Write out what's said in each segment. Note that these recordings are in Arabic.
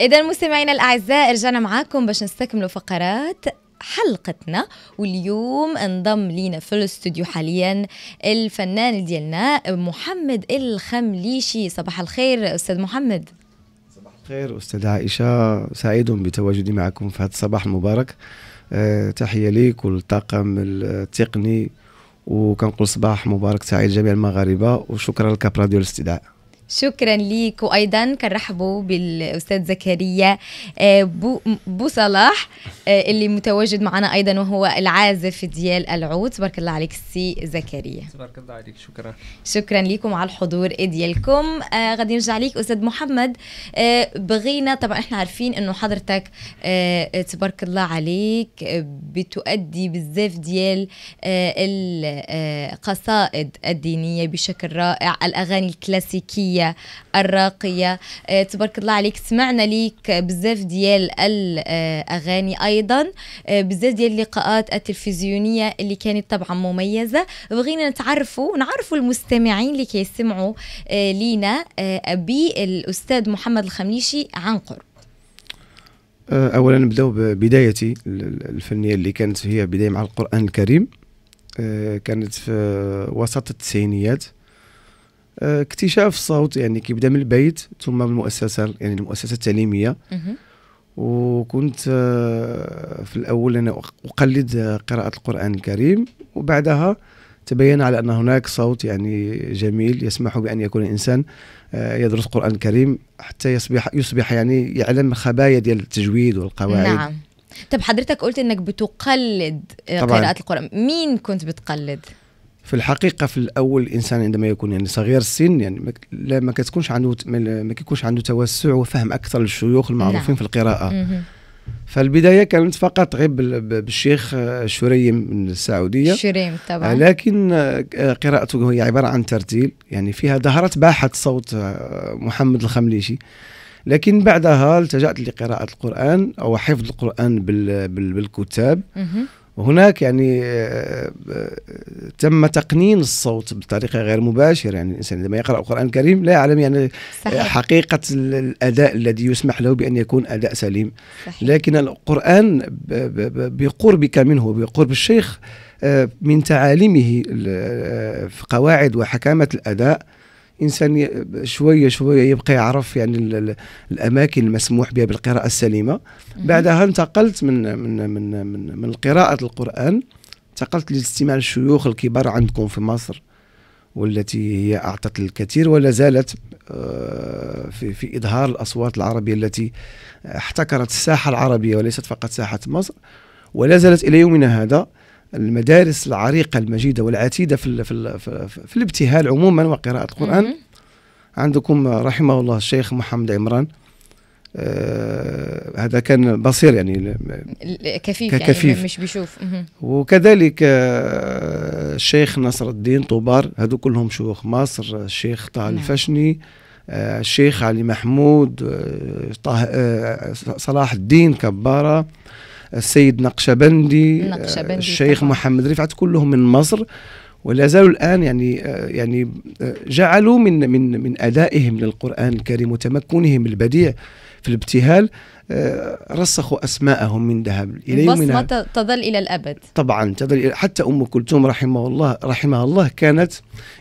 إذا مستمعينا الأعزاء رجعنا معاكم باش نستكملوا فقرات حلقتنا واليوم انضم لينا في الاستوديو حاليا الفنان ديالنا محمد الخمليشي صباح الخير استاذ محمد صباح الخير استاذ عائشه سعيد بتواجدي معكم في هذا الصباح المبارك أه تحيه ليك والطاقم التقني وكنقول صباح مبارك سعيد جميع المغاربه وشكرا لك براديو الاستدعاء شكرا ليك وايضا كان رحبوا بالاستاذ زكريا آه، بو, بو صلاح آه، اللي متواجد معنا ايضا وهو العازف ديال العود تبارك الله عليك السي زكريا تبارك الله عليك شكرا شكرا لكم على الحضور ديالكم آه، غادي نرجع ليك استاذ محمد بغينا طبعا احنا عارفين انه حضرتك تبارك الله عليك بتؤدي بزاف ديال القصائد الدينيه بشكل رائع الاغاني الكلاسيكيه الفنية الراقية آه، تبارك الله عليك سمعنا ليك بزاف ديال الأغاني أيضا آه، بزاف ديال اللقاءات التلفزيونية اللي كانت طبعا مميزة بغينا نتعرفوا ونعرفوا المستمعين اللي كيسمعوا آه، لينا بالأستاذ محمد الخميشي عن قرب اولا نبداو ببدايتي الفنيه اللي كانت هي بدايه مع القران الكريم كانت في وسط التسعينيات آه، اكتشاف الصوت يعني كيبدا من البيت ثم من المؤسسه يعني المؤسسه التعليميه وكنت آه، في الاول انا اقلد آه، قراءه القران الكريم وبعدها تبين على ان هناك صوت يعني جميل يسمح بان يكون الانسان يدرس القران الكريم حتى يصبح يصبح يعني يعلم خبايا ديال التجويد والقواعد نعم طب حضرتك قلت انك بتقلد قراءه القران مين كنت بتقلد في الحقيقه في الاول الانسان عندما يكون يعني صغير السن يعني لا ما كتكونش عنده ما كيكونش عنده توسع وفهم اكثر للشيوخ المعروفين لا. نعم. في القراءه مه. فالبدايه كانت فقط غير بالشيخ شريم من السعوديه شريم طبعا لكن آه، قراءته هي عباره عن ترتيل يعني فيها ظهرت باحه صوت آه، محمد الخمليشي لكن بعدها التجأت لقراءة القرآن أو حفظ القرآن بالكتاب هناك يعني آه، آه، تم تقنين الصوت بطريقه غير مباشره يعني الانسان عندما يقرا القران الكريم لا يعلم يعني آه، صحيح. حقيقه الاداء الذي يسمح له بان يكون اداء سليم صحيح. لكن القران بقربك منه بقرب الشيخ من تعاليمه في قواعد وحكامه الاداء انسان شويه شويه يبقى يعرف يعني الاماكن المسموح بها بالقراءه السليمه بعدها انتقلت من من من من, من قراءه القران انتقلت لاستماع الشيوخ الكبار عندكم في مصر والتي هي اعطت الكثير ولا زالت آه، في في اظهار الاصوات العربيه التي احتكرت الساحه العربيه وليست فقط ساحه مصر ولا زالت الى يومنا هذا المدارس العريقة المجيدة والعتيدة في الـ في, الـ في, الـ في الابتهال عموما وقراءة القرآن عندكم رحمه الله الشيخ محمد عمران آه هذا كان بصير يعني كفيف, كفيف. يعني مش بيشوف وكذلك آه الشيخ نصر الدين طوبار هذو كلهم شيوخ مصر الشيخ طه نعم. الفشني آه الشيخ علي محمود آه طه آه صلاح الدين كبارة آه السيد نقشبندي, نقشبندي آه، الشيخ طبعا. محمد رفعت كلهم من مصر ولا زالوا الان يعني آه، يعني آه، جعلوا من من من ادائهم للقران الكريم وتمكنهم البديع في الابتهال رسخوا أسماءهم من ذهب إلى يومنا تظل إلى الأبد طبعا تظل حتى أم كلثوم رحمه الله رحمها الله كانت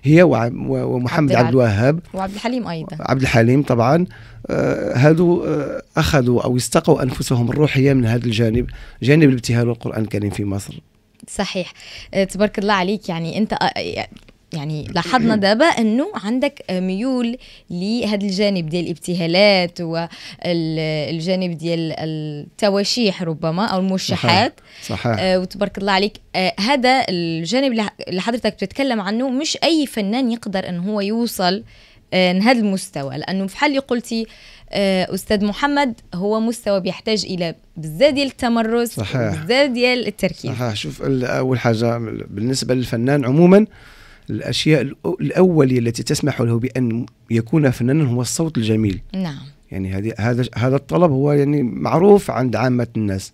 هي ومحمد عبد الوهاب وعبد الحليم أيضا عبد الحليم طبعا آه، هادو آه، أخذوا أو استقوا أنفسهم الروحية من هذا الجانب جانب الابتهال والقرآن الكريم في مصر صحيح آه، تبارك الله عليك يعني انت يعني لاحظنا دابا انه عندك ميول لهذا الجانب ديال الابتهالات والجانب ديال التواشيح ربما او الموشحات صحيح, صحيح. آه وتبارك الله عليك آه هذا الجانب اللي حضرتك بتتكلم عنه مش اي فنان يقدر ان هو يوصل آه لهذا المستوى لانه في اللي قلتي آه استاذ محمد هو مستوى بيحتاج الى بزاف ديال التمرس صحيح بزاف ديال التركيز صحيح شوف اول حاجه بالنسبه للفنان عموما الأشياء الأولية التي تسمح له بأن يكون فنانا هو الصوت الجميل نعم يعني هذه هذا هذا الطلب هو يعني معروف عند عامة الناس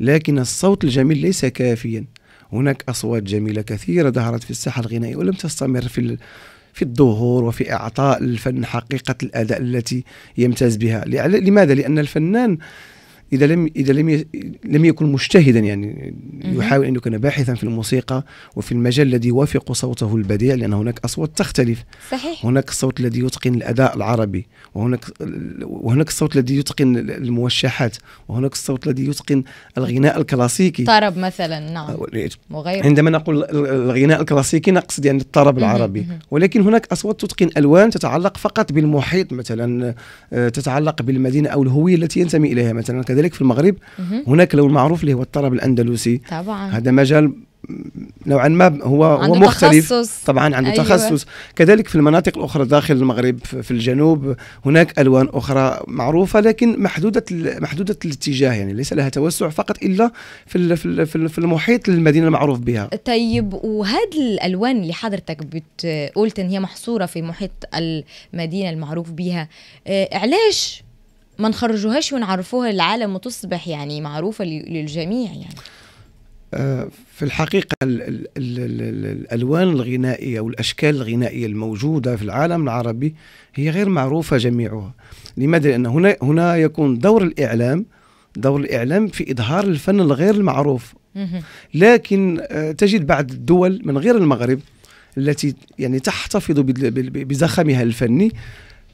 لكن الصوت الجميل ليس كافيا هناك أصوات جميلة كثيرة ظهرت في الساحة الغنائية ولم تستمر في في الظهور وفي إعطاء الفن حقيقة الأداء التي يمتاز بها لماذا؟ لأن الفنان اذا لم اذا لم لم يكن مجتهدا يعني يحاول ان يكون باحثا في الموسيقى وفي المجال الذي يوافق صوته البديع لان هناك اصوات تختلف صحيح هناك الصوت الذي يتقن الاداء العربي وهناك وهناك الصوت الذي يتقن الموشحات وهناك الصوت الذي يتقن الغناء الكلاسيكي طرب مثلا نعم وغيره عندما نقول الغناء الكلاسيكي نقصد يعني الطرب العربي ولكن هناك اصوات تتقن الوان تتعلق فقط بالمحيط مثلا آه، تتعلق بالمدينه او الهويه التي ينتمي اليها مثلا كذلك كذلك في المغرب هناك لون معروف اللي هو الطرب الاندلسي طبعا هذا مجال نوعا ما هو هو مختلف تخصص. طبعا عنده أيوة. تخصص كذلك في المناطق الاخرى داخل المغرب في الجنوب هناك الوان اخرى معروفه لكن محدوده محدوده الاتجاه يعني ليس لها توسع فقط الا في في المحيط المدينه المعروف بها طيب وهذه الالوان اللي حضرتك بتقول ان هي محصوره في محيط المدينه المعروف بها آه، علاش ما نخرجوهاش ونعرفوها للعالم وتصبح يعني معروفة للجميع يعني آه، في الحقيقة ال ال الـ الألوان الغنائية والأشكال الغنائية الموجودة في العالم العربي هي غير معروفة جميعها لماذا؟ لأن هنا, هنا يكون دور الإعلام دور الإعلام في إظهار الفن الغير المعروف لكن آه، تجد بعض الدول من غير المغرب التي يعني تحتفظ بزخمها الفني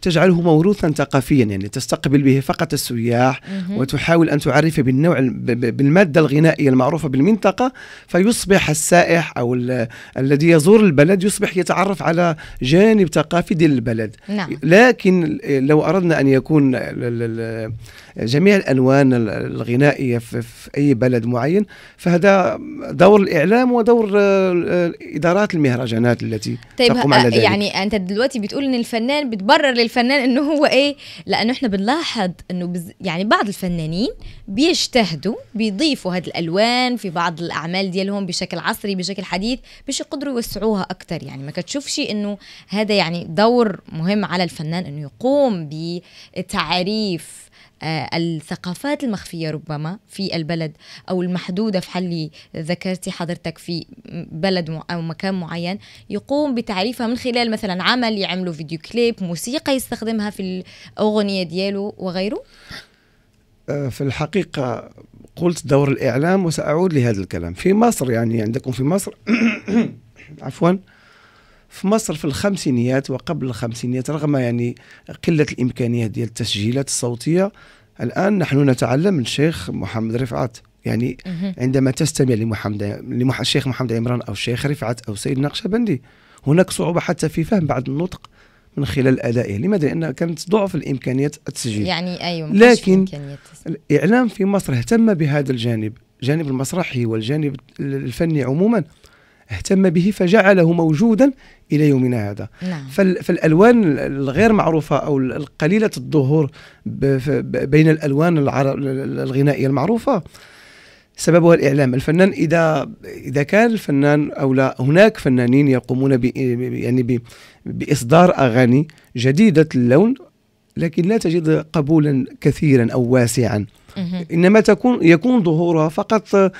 تجعله موروثا ثقافيا يعني تستقبل به فقط السياح وتحاول ان تعرف بالنوع بالماده الغنائيه المعروفه بالمنطقه فيصبح السائح او الذي يزور البلد يصبح يتعرف على جانب ثقافي ديال البلد نعم. لكن لو اردنا ان يكون جميع الالوان الغنائيه في اي بلد معين فهذا دور الاعلام ودور ادارات المهرجانات التي طيب تقوم على آه، ذلك يعني انت دلوقتي بتقول ان الفنان بتبرر للفنان انه هو ايه لانه احنا بنلاحظ انه بز... يعني بعض الفنانين بيجتهدوا بيضيفوا هذه الالوان في بعض الاعمال ديالهم بشكل عصري بشكل حديث باش يقدروا يوسعوها اكثر يعني ما كتشوفش انه هذا يعني دور مهم على الفنان انه يقوم بتعريف آه، الثقافات المخفية ربما في البلد أو المحدودة في حل ذكرتي حضرتك في بلد أو مكان معين يقوم بتعريفها من خلال مثلا عمل يعملوا فيديو كليب موسيقى يستخدمها في الأغنية دياله وغيره آه، في الحقيقة قلت دور الإعلام وسأعود لهذا الكلام في مصر يعني عندكم في مصر عفواً في مصر في الخمسينيات وقبل الخمسينيات رغم يعني قلة الإمكانيات ديال التسجيلات الصوتية الآن نحن نتعلم من الشيخ محمد رفعت يعني عندما تستمع لمحمد لمح... الشيخ محمد عمران أو الشيخ رفعت أو سيد نقشبندي هناك صعوبة حتى في فهم بعض النطق من خلال أدائه لماذا؟ لأن كانت ضعف الإمكانيات التسجيل يعني أيوة لكن الإعلام في مصر اهتم بهذا الجانب الجانب المسرحي والجانب الفني عموما اهتم به فجعله موجودا الى يومنا هذا نعم. فالالوان الغير معروفه او القليله الظهور بين الالوان الغنائيه المعروفه سببها الاعلام الفنان اذا اذا كان الفنان او لا هناك فنانين يقومون ب يعني ب باصدار اغاني جديده اللون لكن لا تجد قبولا كثيرا او واسعا انما تكون يكون ظهورها فقط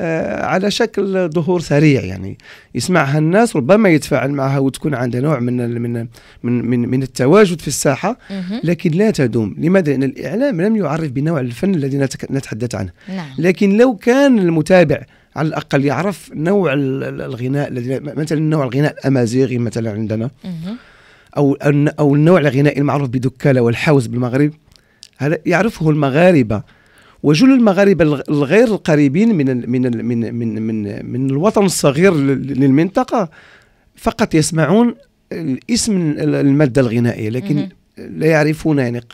آه، على شكل ظهور سريع يعني يسمعها الناس ربما يتفاعل معها وتكون عندها نوع من من من من, من التواجد في الساحه لكن لا تدوم لماذا لان الاعلام لم يعرف بنوع الفن الذي نتحدث عنه نعم. لكن لو كان المتابع على الاقل يعرف نوع الغناء الذي مثلا نوع الغناء الامازيغي مثلا عندنا او او النوع الغنائي المعروف بدكاله والحوز بالمغرب هذا يعرفه المغاربه وجل المغاربه الغير القريبين من ال من ال من من من, من الوطن الصغير للمنطقه فقط يسمعون اسم الماده الغنائيه لكن لا يعرفون يعني لا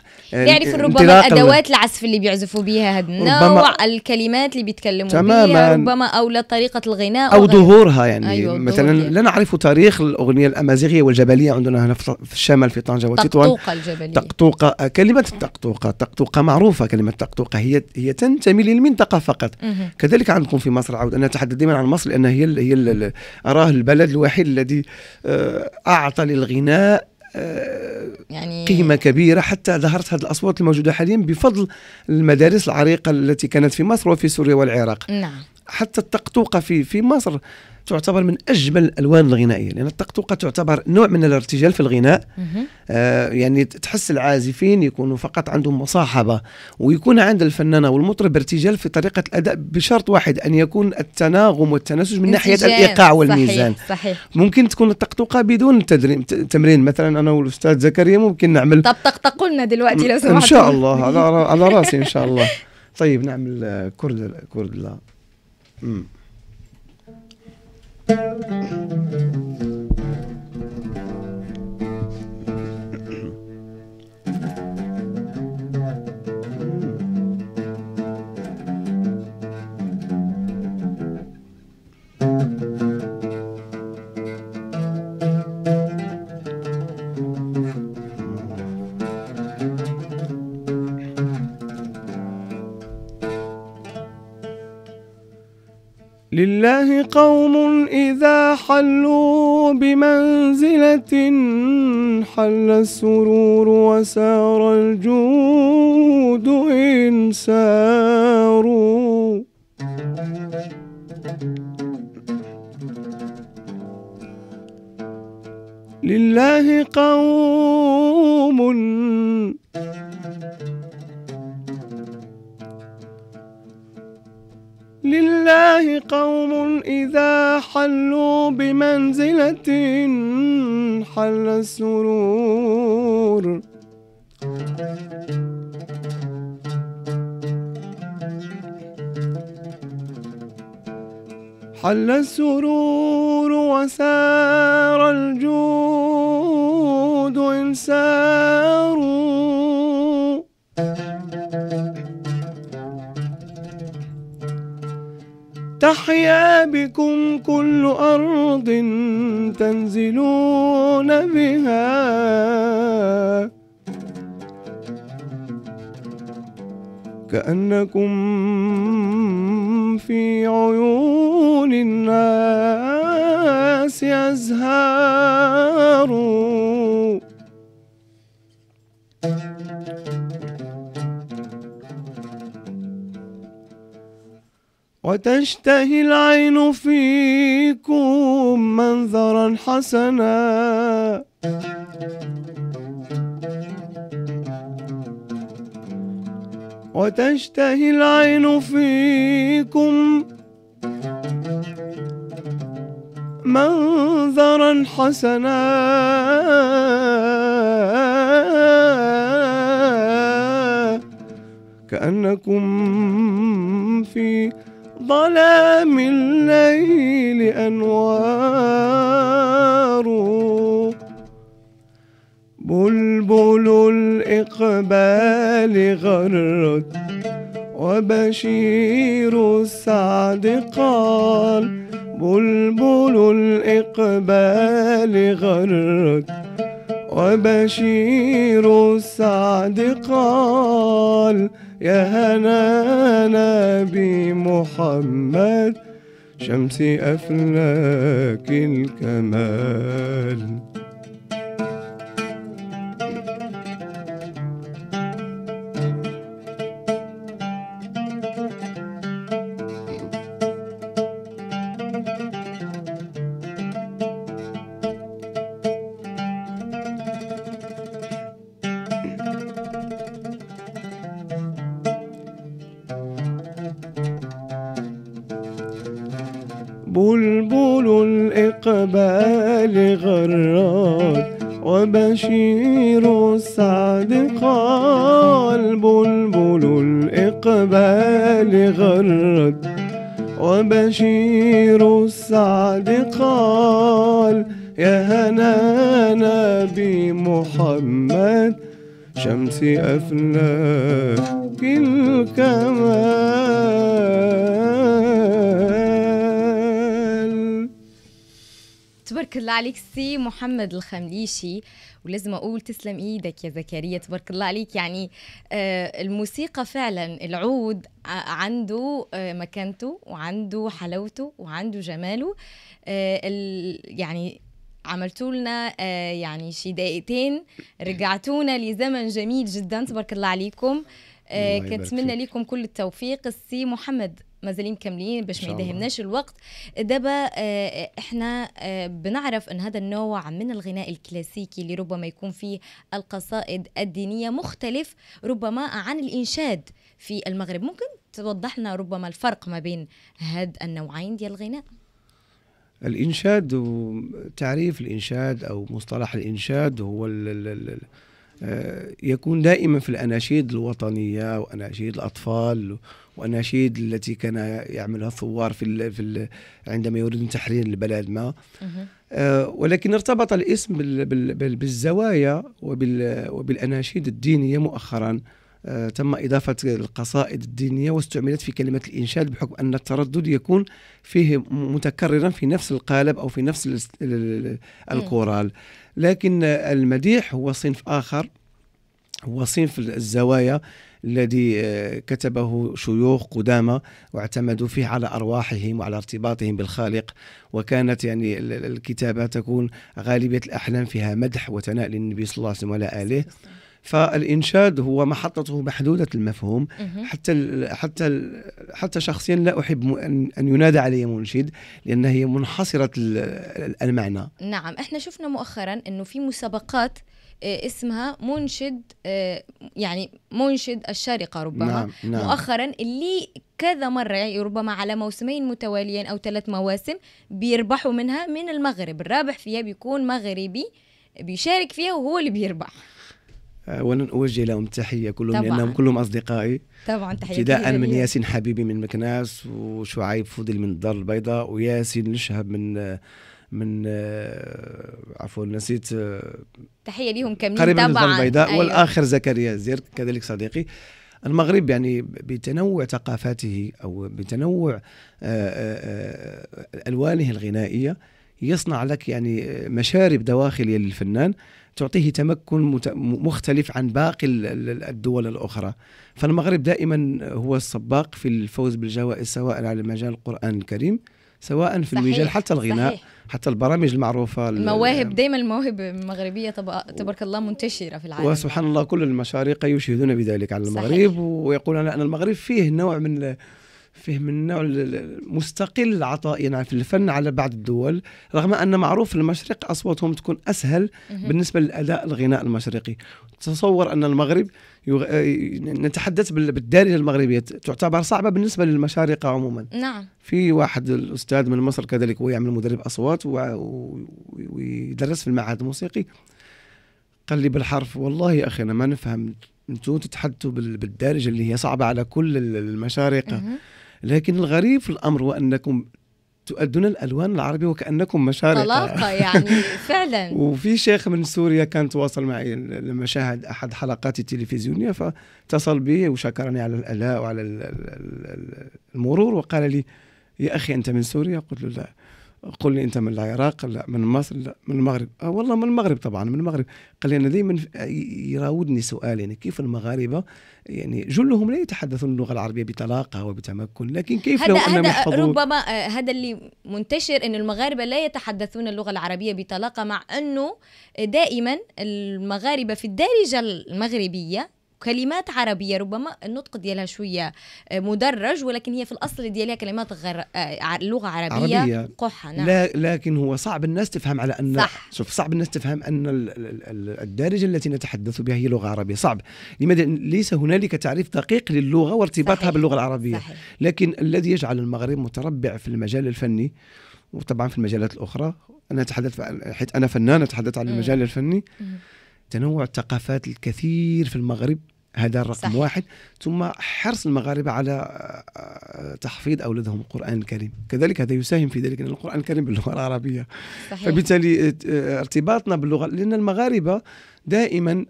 آه، يعرفون ربما ادوات العزف اللي بيعزفوا بها هذا النوع الكلمات اللي بيتكلموا بها ربما او لا طريقه الغناء او ظهورها يعني أيوة مثلا يعني. لا نعرف تاريخ الاغنيه الامازيغيه والجبليه عندنا هنا في الشمال في طنجه وتطوان طقطوقه الجبليه طقطوقه آه، كلمه الطقطوقه الطقطوقه معروفه كلمه الطقطوقه هي هي تنتمي للمنطقه فقط كذلك عندكم في مصر عود انا اتحدث دائما عن مصر لان هي هي اراه البلد الوحيد الذي آه، اعطى للغناء يعني قيمة كبيرة حتى ظهرت هذه الأصوات الموجودة حاليا بفضل المدارس العريقة التي كانت في مصر وفي سوريا والعراق نعم حتى الطقطوقة في في مصر تعتبر من اجمل الالوان الغنائيه لان الطقطقه تعتبر نوع من الارتجال في الغناء آه يعني تحس العازفين يكونوا فقط عندهم مصاحبه ويكون عند الفنانه والمطرب ارتجال في طريقه الاداء بشرط واحد ان يكون التناغم والتناسج من ناحيه الايقاع والميزان صحيح صحيح ممكن تكون الطقطقه بدون تمرين مثلا انا والاستاذ زكريا ممكن نعمل طب طقطقوا دلوقتي لو سمحت ان شاء الله على راسي ان شاء الله طيب نعمل كورد كوردلا امم Thank you. لله قوم إذا حلوا بمنزلة حل السرور وسار الجود إن ساروا لله قوم قوم إذا حلوا بمنزلة حل السرور حل السرور وسار الجود إن ساروا تحيا بكم كل أرض تنزلون بها كأنكم في عيون الناس أزهار وتشتهي العين فيكم منظرا حسنا وتشتهي العين فيكم منظرا حسنا كأنكم في ظلام الليل أنوار بلبل الإقبال غرد وبشير السعد قال بلبل الإقبال غرد وبشير السعد قال يا هنا نبي محمد شمس أفلاك الكمال بلبل الإقبال غراد وبشير السعد قال بلبل الإقبال غرد وبشير السعد قال يا هنا نبي محمد شمس أفلاك تبارك الله عليك سي محمد الخمليشي ولازم اقول تسلم ايدك يا زكريا تبارك الله عليك يعني آه، الموسيقى فعلا العود عنده آه، مكانته وعنده حلاوته وعنده جماله آه، يعني عملتوا لنا يعني شي دقيقتين رجعتونا لزمن جميل جدا تبارك الله عليكم كنتمنى لكم كل التوفيق السي محمد مازالين مكملين باش ما يداهمناش الوقت دابا آه، احنا آه، بنعرف ان هذا النوع من الغناء الكلاسيكي اللي ربما يكون فيه القصائد الدينيه مختلف ربما عن الانشاد في المغرب ممكن توضح لنا ربما الفرق ما بين هاد النوعين ديال الغناء الانشاد تعريف الانشاد او مصطلح الانشاد هو آه، يكون دائما في الأناشيد الوطنية وأناشيد الأطفال وأناشيد التي كان يعملها الثوار في, في عندما يريدون تحرير البلد ما آه، ولكن ارتبط الاسم بالزوايا وبالأناشيد الدينية مؤخراً آه، تم إضافة القصائد الدينية واستعملت في كلمة الإنشاد بحكم أن التردد يكون فيه متكررا في نفس القالب أو في نفس الكورال لكن المديح هو صنف آخر هو صنف الزوايا الذي آه، كتبه شيوخ قدامى واعتمدوا فيه على ارواحهم وعلى ارتباطهم بالخالق وكانت يعني الكتابه تكون غالبيه الاحلام فيها مدح وثناء للنبي صلى الله عليه وسلم وعلى اله فالانشاد هو محطته محدوده المفهوم حتى حتى حتى شخصيا لا احب ان ينادى علي منشد لان هي منحصره المعنى نعم احنا شفنا مؤخرا انه في مسابقات آه، اسمها منشد آه، يعني منشد الشارقه ربما نعم نعم. مؤخرا اللي كذا مره يعني ربما على موسمين متواليين او ثلاث مواسم بيربحوا منها من المغرب الرابح فيها بيكون مغربي بيشارك فيها وهو اللي بيربح اولا آه، اوجه لهم تحيه كلهم طبعاً. لانهم كلهم اصدقائي طبعا تحيه ابتداء من ياسين حبيبي من مكناس وشعيب فضل من الدار البيضاء وياسين الشهب من من آه، عفوا نسيت آه، تحيه ليهم كاملين طبعا من الدار البيضاء أيوه. والاخر زكريا زير كذلك صديقي المغرب يعني بتنوع ثقافاته او بتنوع الوانه الغنائيه يصنع لك يعني مشارب دواخليه للفنان تعطيه تمكن مختلف عن باقي الدول الأخرى فالمغرب دائما هو السباق في الفوز بالجوائز سواء على مجال القرآن الكريم سواء في صحيح. المجال حتى الغناء صحيح. حتى البرامج المعروفه المواهب دائما المواهب المغربيه تبارك الله منتشره في العالم وسبحان الله كل المشارقه يشهدون بذلك على المغرب صحيح. ويقولون ان المغرب فيه نوع من فهم النوع مستقل عطائنا في الفن على بعض الدول رغم أن معروف في المشرق أصواتهم تكون أسهل بالنسبة للأداء الغناء المشرقي تصور أن المغرب يغ... آه، نتحدث بالدارجة المغربية تعتبر صعبة بالنسبة للمشارقة عموما نعم في واحد الأستاذ من مصر كذلك هو يعمل مدرب أصوات ويدرس في المعهد الموسيقي قال لي بالحرف والله يا أخي أنا ما نفهم انتم تتحدثوا بالدارجه اللي هي صعبه على كل المشارقه لكن الغريب في الامر هو انكم تؤدون الالوان العربيه وكانكم مشارقه طلاقه يعني فعلا وفي شيخ من سوريا كان تواصل معي لما شاهد احد حلقاتي التلفزيونيه فاتصل بي وشكرني على الالاء وعلى المرور وقال لي يا اخي انت من سوريا قلت له لا قل لي انت من العراق لا من مصر لا من المغرب آه والله من المغرب طبعا من المغرب قال لي انا دائما يراودني سؤال يعني كيف المغاربه يعني جلهم لا يتحدثون اللغه العربيه بطلاقه وبتمكن لكن كيف هذا لو انهم يحفظون ربما آه، هذا اللي منتشر ان المغاربه لا يتحدثون اللغه العربيه بطلاقه مع انه دائما المغاربه في الدارجه المغربيه كلمات عربيه ربما النطق ديالها شويه آه، مدرج ولكن هي في الاصل ديالها كلمات غر... آه، لغه عربيه, عربية. قحه نعم. لا لكن هو صعب الناس تفهم على ان صح. شوف صعب الناس تفهم ان الدارجه التي نتحدث بها هي لغه عربيه صعب لماذا ليس هنالك تعريف دقيق للغه وارتباطها صحيح. باللغه العربيه صحيح. لكن الذي يجعل المغرب متربع في المجال الفني وطبعا في المجالات الاخرى انا اتحدث حيث انا فنان اتحدث عن المجال الفني تنوع الثقافات الكثير في المغرب هذا رقم صحيح. واحد ثم حرص المغاربة على آه، آه، تحفيظ أولادهم القرآن الكريم كذلك هذا يساهم في ذلك أن القرآن الكريم باللغة العربية صحيح. فبالتالي آه، ارتباطنا باللغة لأن المغاربة دائما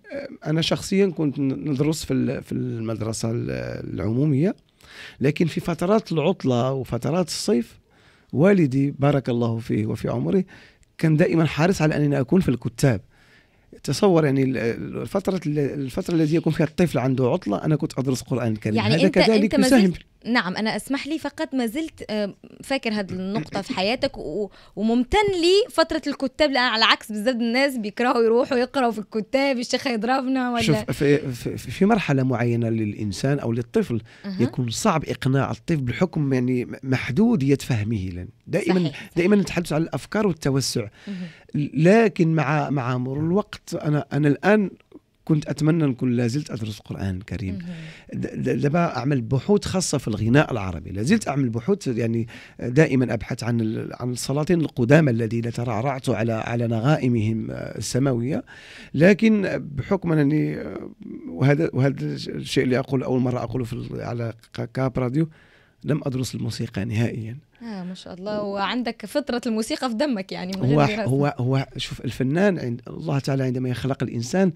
أنا شخصيا كنت ندرس في المدرسة العمومية لكن في فترات العطلة وفترات الصيف والدي بارك الله فيه وفي عمره كان دائما حريص على أنني أكون في الكتاب تصور يعني الفترة الفترة التي يكون فيها الطفل عنده عطلة أنا كنت أدرس القرآن الكريم يعني هذا أنت كذلك أنت يساهم نعم أنا أسمح لي فقط ما زلت آه، فاكر هذه النقطة في حياتك وممتن لي فترة الكتاب لأن على عكس بزاف الناس بيكرهوا يروحوا يقرأوا في الكتاب الشيخ يضربنا ولا شوف في, في, في مرحلة معينة للإنسان أو للطفل أه. يكون صعب إقناع الطفل بحكم يعني محدودية فهمه لن دائما صحيح. صحيح. دائما نتحدث عن الأفكار والتوسع أه. لكن مع مع مرور الوقت أنا أنا الآن كنت اتمنى نكون لازلت ادرس القران الكريم دابا اعمل بحوث خاصه في الغناء العربي لازلت اعمل بحوث يعني دائما ابحث عن عن السلاطين القدامى الذين ترعرعت على على نغائمهم آه، السماويه لكن بحكم انني آه، وهذا وهذا الشيء اللي اقول اول مره اقوله في على كاب راديو لم ادرس الموسيقى نهائيا آه ما شاء الله وعندك فطرة الموسيقى في دمك يعني من غير هو هو هو شوف الفنان عند الله تعالى عندما يخلق الإنسان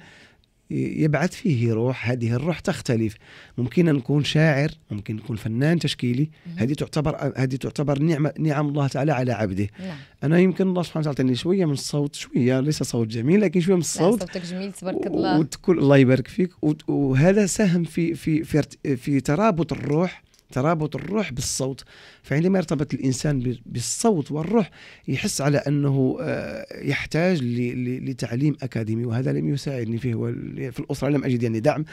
يبعث فيه روح هذه الروح تختلف ممكن نكون شاعر ممكن نكون فنان تشكيلي هذه تعتبر هذه تعتبر نعمه نعم الله تعالى على عبده نعم. انا يمكن الله سبحانه وتعالى عطاني شويه من الصوت شويه يعني ليس صوت جميل لكن شويه من الصوت صوتك جميل تبارك الله وتكون الله يبارك فيك وهذا ساهم في في في, في ترابط الروح ترابط الروح بالصوت فعندما يرتبط الإنسان بالصوت والروح يحس على أنه آه، يحتاج لتعليم أكاديمي وهذا لم يساعدني فيه في الأسرة لم أجد يعني دعم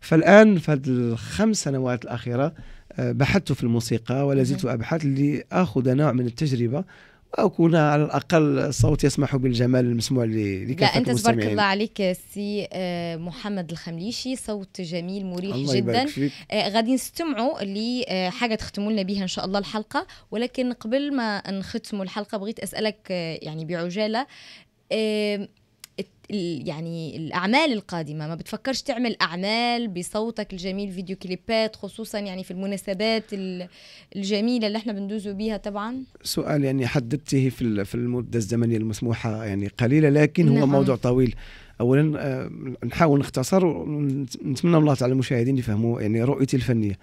فالآن في هذه الخمس سنوات الأخيرة آه، بحثت في الموسيقى ولا زلت أبحث لأخذ نوع من التجربة او على الاقل صوت يسمح بالجمال المسموع لكافه لا انت تبارك الله عليك سي آه، محمد الخمليشي صوت جميل مريح الله جدا آه، غادي نستمعوا لحاجه آه، تختموا لنا بها ان شاء الله الحلقه ولكن قبل ما نختموا الحلقه بغيت اسالك يعني بعجاله يعني الاعمال القادمه ما بتفكرش تعمل اعمال بصوتك الجميل فيديو كليبات خصوصا يعني في المناسبات الجميله اللي احنا بندوز بيها طبعا سؤال يعني حددته في في المده الزمنيه المسموحه يعني قليله لكن هو نعم. موضوع طويل اولا آه، نحاول نختصر ونتمنى من الله تعالى المشاهدين يفهموا يعني رؤيتي الفنيه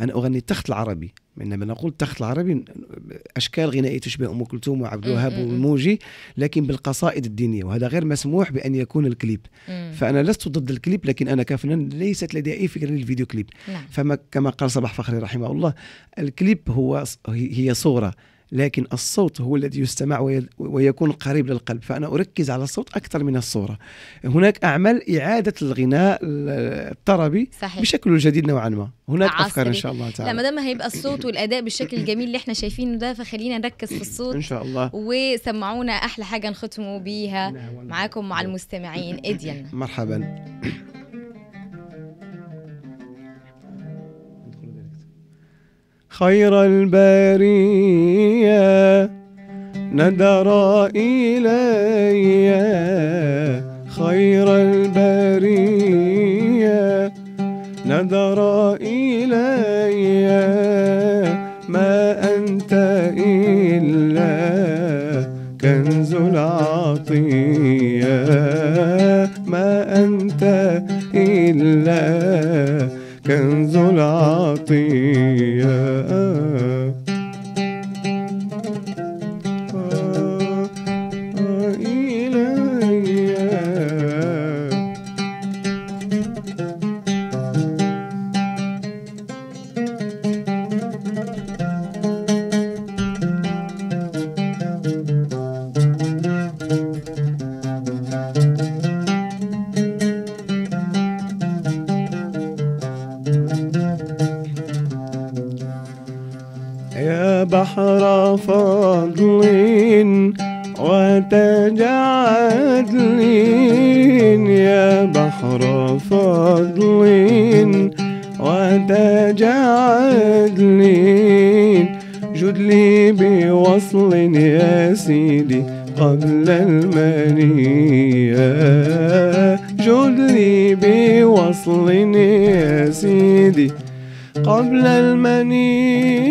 أنا أغني التخت العربي عندما نقول التخت العربي أشكال غنائية تشبه أم كلثوم وعبد الوهاب والموجي لكن بالقصائد الدينية وهذا غير مسموح بأن يكون الكليب فأنا لست ضد الكليب لكن أنا كفنان ليست لدي أي فكرة للفيديو كليب نعم. فما كما قال صباح فخري رحمه الله الكليب هو هي صورة لكن الصوت هو الذي يستمع ويكون قريب للقلب فأنا أركز على الصوت أكثر من الصورة هناك أعمال إعادة الغناء الطربي صحيح. بشكل جديد نوعا ما هناك عصري. أفكار إن شاء الله تعالى لما ما دام هيبقى الصوت والأداء بالشكل الجميل اللي احنا شايفينه ده فخلينا نركز في الصوت إن شاء الله وسمعونا أحلى حاجة نختموا بيها نعم، معاكم مع المستمعين إديان مرحبا خير البرية ندرى إلي خير البرية ندرى إلي ما أنت إلا كنز العطية ما أنت إلا كنز العطية بحر فضل وتجعدلين يا بحر فضل وتجعدلين جد لي بوصل يا سيدي قبل المنية جد لي بوصل يا سيدي قبل المنية